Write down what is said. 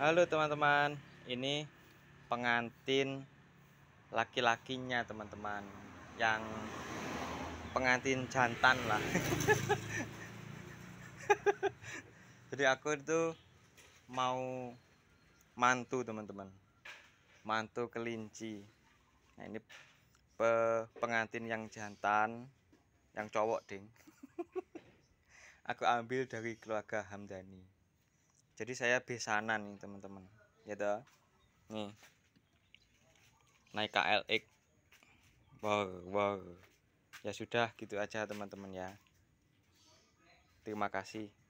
Halo teman-teman, ini pengantin laki-lakinya teman-teman yang pengantin jantan lah. Jadi aku itu mau mantu teman-teman, mantu kelinci. Nah ini pe pengantin yang jantan, yang cowok ding. aku ambil dari keluarga Hamdani jadi saya besanan nih teman-teman ya nih naik KLX wow wow ya sudah gitu aja teman-teman ya terima kasih